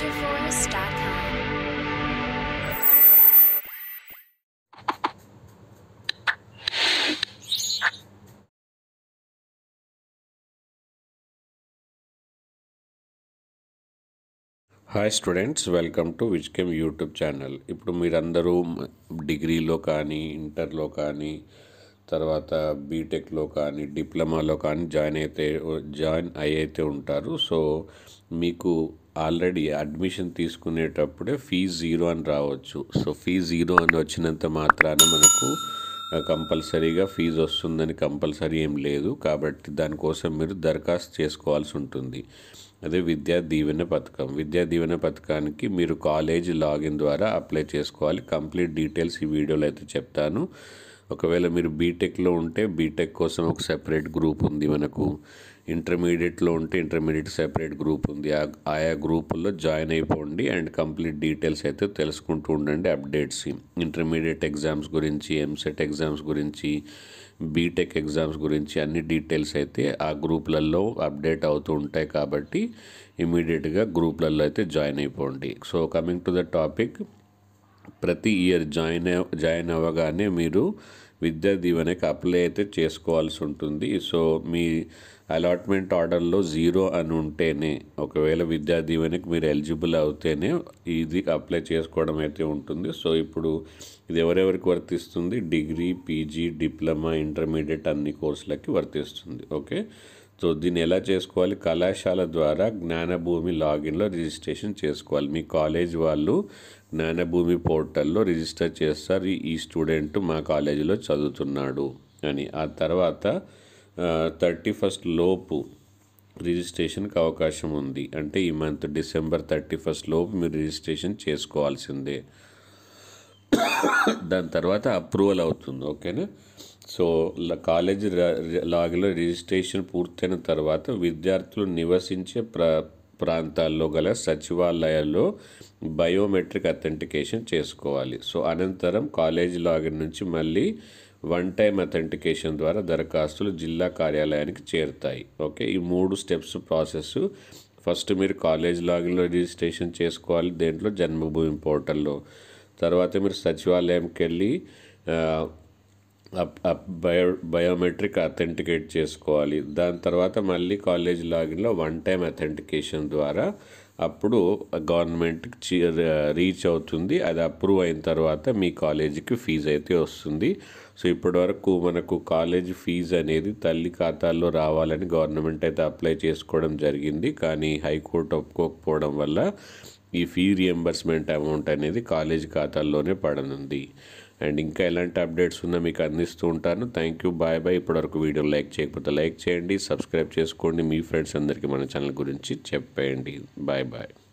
Hi students welcome to విజ్కెమ్ YouTube channel ఇప్పుడు మీరందరూ డిగ్రీలో కానీ ఇంటర్లో కానీ తర్వాత బీటెక్లో కానీ డిప్లొమాలో కానీ జాయిన్ అయితే జాయిన్ అయితే ఉంటారు సో మీకు ఆల్రెడీ అడ్మిషన్ తీసుకునేటప్పుడే ఫీజ్ జీరో అని రావచ్చు సో ఫీజు జీరో అని వచ్చినంత మాత్రాన మనకు కంపల్సరీగా ఫీజు వస్తుందని కంపల్సరీ ఏం లేదు కాబట్టి దానికోసం మీరు దరఖాస్తు చేసుకోవాల్సి ఉంటుంది అదే విద్యా దీవెన పథకం విద్యా దీవెన పథకానికి మీరు కాలేజ్ లాగిన్ ద్వారా అప్లై చేసుకోవాలి కంప్లీట్ డీటెయిల్స్ ఈ వీడియోలో అయితే చెప్తాను ఒకవేళ మీరు బీటెక్లో ఉంటే బీటెక్ కోసం ఒక సెపరేట్ గ్రూప్ ఉంది మనకు ఇంటర్మీడియట్లో ఉంటే ఇంటర్మీడియట్ సెపరేట్ గ్రూప్ ఉంది ఆయా గ్రూపుల్లో జాయిన్ అయిపోండి అండ్ కంప్లీట్ డీటెయిల్స్ అయితే తెలుసుకుంటూ ఉండండి అప్డేట్స్ ఇంటర్మీడియట్ ఎగ్జామ్స్ గురించి ఎంసెట్ ఎగ్జామ్స్ గురించి బీటెక్ ఎగ్జామ్స్ గురించి అన్ని డీటెయిల్స్ అయితే ఆ గ్రూప్లలో అప్డేట్ అవుతూ ఉంటాయి కాబట్టి ఇమీడియట్గా గ్రూప్లలో అయితే జాయిన్ అయిపోండి so coming to the topic ప్రతి ఇయర్ జాయిన్ జాయిన్ అవ్వగానే మీరు విద్యా దీవెనకి అప్లై అయితే చేసుకోవాల్సి ఉంటుంది సో మీ అలాట్మెంట్ ఆర్డర్లో జీరో అని ఉంటేనే ఒకవేళ విద్యా దీవెనకి మీరు ఎలిజిబుల్ అవుతేనే ఇది అప్లై చేసుకోవడం అయితే ఉంటుంది సో ఇప్పుడు ఇది ఎవరెవరికి వర్తిస్తుంది డిగ్రీ పీజీ డిప్లొమా ఇంటర్మీడియట్ అన్ని కోర్సులకి వర్తిస్తుంది ఓకే సో దీన్ని ఎలా చేసుకోవాలి కళాశాల ద్వారా జ్ఞానభూమి లాగిన్లో రిజిస్ట్రేషన్ చేసుకోవాలి మీ కాలేజ్ వాళ్ళు జ్ఞానభూమి పోర్టల్లో రిజిస్టర్ చేస్తారు ఈ స్టూడెంట్ మా కాలేజీలో చదువుతున్నాడు అని ఆ తర్వాత థర్టీ ఫస్ట్ లోపు రిజిస్ట్రేషన్కి అవకాశం ఉంది అంటే ఈ మంత్ డిసెంబర్ థర్టీ ఫస్ట్ లోపు మీరు రిజిస్ట్రేషన్ చేసుకోవాల్సిందే దాని తర్వాత అప్రూవల్ అవుతుంది ఓకేనా సో కాలేజ్ లాగిలో రిజిస్ట్రేషన్ పూర్తయిన తర్వాత విద్యార్థులు నివసించే ప్ర ప్రాంతాల్లో గల సచివాలయాల్లో బయోమెట్రిక్ అథెంటికేషన్ చేసుకోవాలి సో అనంతరం కాలేజ్ లాగిన్ నుంచి మళ్ళీ వన్ టైం అథెంటికేషన్ ద్వారా దరఖాస్తులు జిల్లా కార్యాలయానికి చేరుతాయి ఓకే ఈ మూడు స్టెప్స్ ప్రాసెస్ ఫస్ట్ మీరు కాలేజ్ లాగిన్లో రిజిస్ట్రేషన్ చేసుకోవాలి దేంట్లో జన్మభూమి పోర్టల్లో తర్వాత మీరు సచివాలయంకి వెళ్ళి బయో బయోమెట్రిక్ అథెంటికేట్ చేసుకోవాలి దాని తర్వాత మళ్ళీ కాలేజ్ లాగిన్లో వన్ టైం అథెంటికేషన్ ద్వారా అప్పుడు గవర్నమెంట్కి రీచ్ అవుతుంది అది అప్రూవ్ అయిన తర్వాత మీ కాలేజీకి ఫీజు అయితే వస్తుంది సో ఇప్పటివరకు మనకు కాలేజ్ ఫీజు అనేది తల్లి ఖాతాల్లో రావాలని గవర్నమెంట్ అయితే అప్లై చేసుకోవడం జరిగింది కానీ హైకోర్టు ఒప్పుకోకపోవడం వల్ల ఈ ఫీ రియంబర్స్మెంట్ అమౌంట్ అనేది కాలేజ్ ఖాతాల్లోనే పడనుంది అండ్ ఇంకా ఎలాంటి అప్డేట్స్ ఉన్నా మీకు అందిస్తూ ఉంటాను థ్యాంక్ యూ బాయ్ బాయ్ ఇప్పటివరకు వీడియో లైక్ చేయకపోతే లైక్ చేయండి సబ్స్క్రైబ్ చేసుకోండి మీ ఫ్రెండ్స్ అందరికీ మన ఛానల్ గురించి చెప్పేయండి బాయ్ bye.